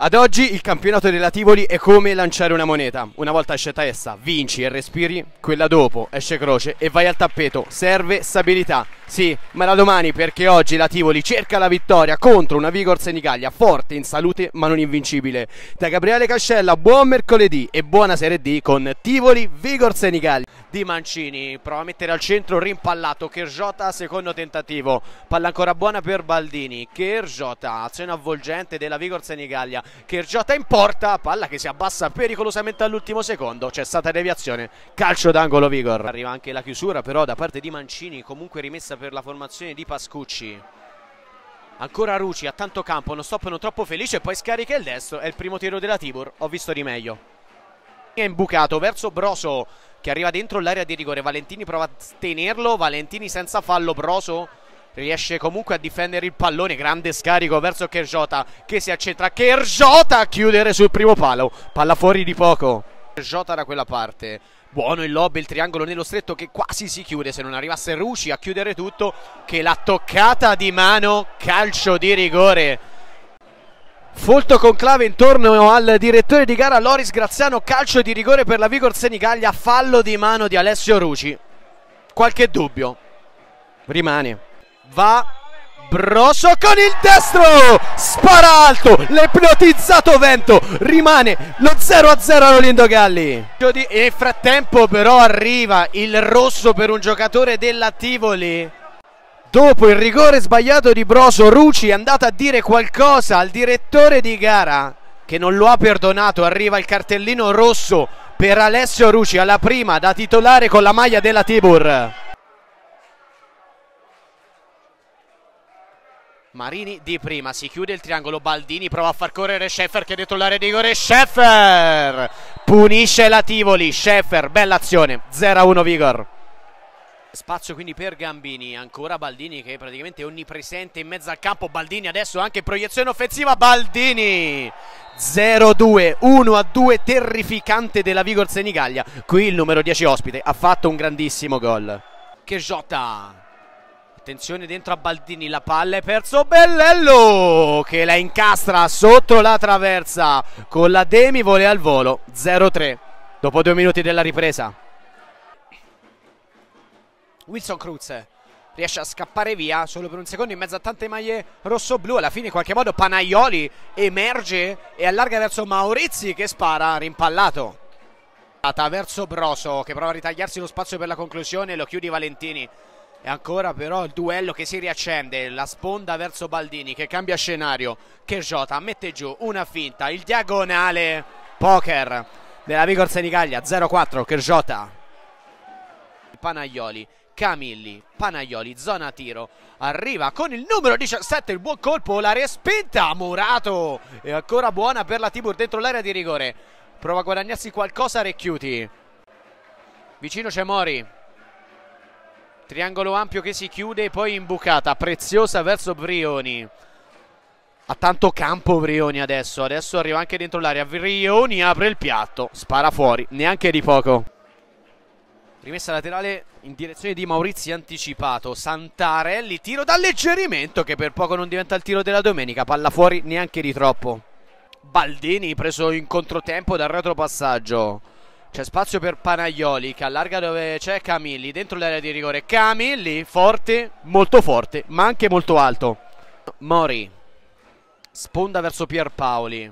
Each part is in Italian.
Ad oggi il campionato della Tivoli è come lanciare una moneta. Una volta esce testa, vinci e respiri, quella dopo esce croce e vai al tappeto. Serve stabilità. Sì, ma da domani perché oggi la Tivoli cerca la vittoria contro una Vigor Senigallia forte in salute ma non invincibile. Da Gabriele Cascella buon mercoledì e buona Serie D con Tivoli Vigor Senigallia. Di Mancini prova a mettere al centro rimpallato Kerjota secondo tentativo. Palla ancora buona per Baldini. Kerjota azione avvolgente della Vigor Senigallia. Kerjota in porta, palla che si abbassa pericolosamente all'ultimo secondo. C'è stata deviazione, calcio d'angolo Vigor. Arriva anche la chiusura però da parte di Mancini comunque rimessa per la formazione di Pascucci ancora Ruci a tanto campo non stoppano troppo felice poi scarica il destro è il primo tiro della Tibur ho visto di meglio è imbucato verso Broso che arriva dentro l'area di rigore Valentini prova a tenerlo Valentini senza fallo Broso riesce comunque a difendere il pallone grande scarico verso Kerjota che si accentra Kerjota a chiudere sul primo palo palla fuori di poco Kerjota da quella parte buono il lobby, il triangolo nello stretto che quasi si chiude se non arrivasse Ruci a chiudere tutto che la toccata di mano calcio di rigore Folto conclave intorno al direttore di gara Loris Graziano, calcio di rigore per la Vigor Senigallia, fallo di mano di Alessio Ruci. Qualche dubbio rimane. Va Brosso con il destro, spara alto, l'ipnotizzato vento, rimane lo 0 a 0 all'Olindo Galli. Nel frattempo però arriva il rosso per un giocatore della Tivoli. Dopo il rigore sbagliato di Brosso Ruci è andato a dire qualcosa al direttore di gara che non lo ha perdonato, arriva il cartellino rosso per Alessio Ruci alla prima da titolare con la maglia della Tibur. Marini di prima, si chiude il triangolo, Baldini prova a far correre Scheffer che è dentro l'area di rigore, Scheffer punisce la Tivoli, Scheffer, bella azione, 0-1 Vigor. Spazio quindi per Gambini, ancora Baldini che è praticamente onnipresente in mezzo al campo, Baldini adesso anche proiezione offensiva, Baldini 0-2, 1-2 terrificante della Vigor Senigallia, qui il numero 10 ospite ha fatto un grandissimo gol. Che Jota Attenzione dentro a Baldini, la palla è perso Bellello che la incastra sotto la traversa con la Demi vuole al volo 0-3 dopo due minuti della ripresa. Wilson Cruz riesce a scappare via solo per un secondo in mezzo a tante maglie rosso-blu. Alla fine, in qualche modo, Panaioli emerge e allarga verso Maurizi che spara rimpallato. Verso Broso che prova a ritagliarsi lo spazio per la conclusione, lo chiude Valentini. E ancora però il duello che si riaccende, la sponda verso Baldini che cambia scenario, Kerjota mette giù una finta, il diagonale poker della Vigor Senigallia 0-4 Kerjota Panaioli Camilli, Panaioli, zona tiro, arriva con il numero 17, il buon colpo, la respinta, Murato, e ancora buona per la Tibur dentro l'area di rigore, prova a guadagnarsi qualcosa Recchiuti, vicino c'è Mori, Triangolo ampio che si chiude poi imbucata preziosa verso Brioni. Ha tanto campo Brioni adesso, adesso arriva anche dentro l'area. Brioni apre il piatto, spara fuori, neanche di poco. Rimessa laterale in direzione di Maurizio anticipato, Santarelli, tiro d'alleggerimento che per poco non diventa il tiro della domenica, palla fuori neanche di troppo. Baldini preso in controtempo dal retropassaggio. C'è spazio per Panaioli che allarga dove c'è Camilli, dentro l'area di rigore. Camilli, forte, molto forte, ma anche molto alto. Mori, sponda verso Pierpaoli.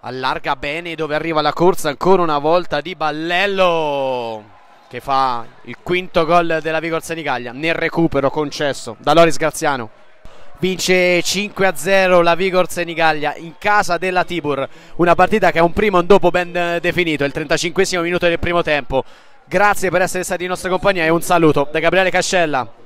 Allarga bene dove arriva la corsa ancora una volta di Ballello che fa il quinto gol della Vigor Senigallia nel recupero concesso da Loris Graziano vince 5-0 la Vigor Senigallia in casa della Tibur, una partita che è un primo e un dopo ben eh, definito, il 35 minuto del primo tempo. Grazie per essere stati in nostra compagnia e un saluto da Gabriele Cascella.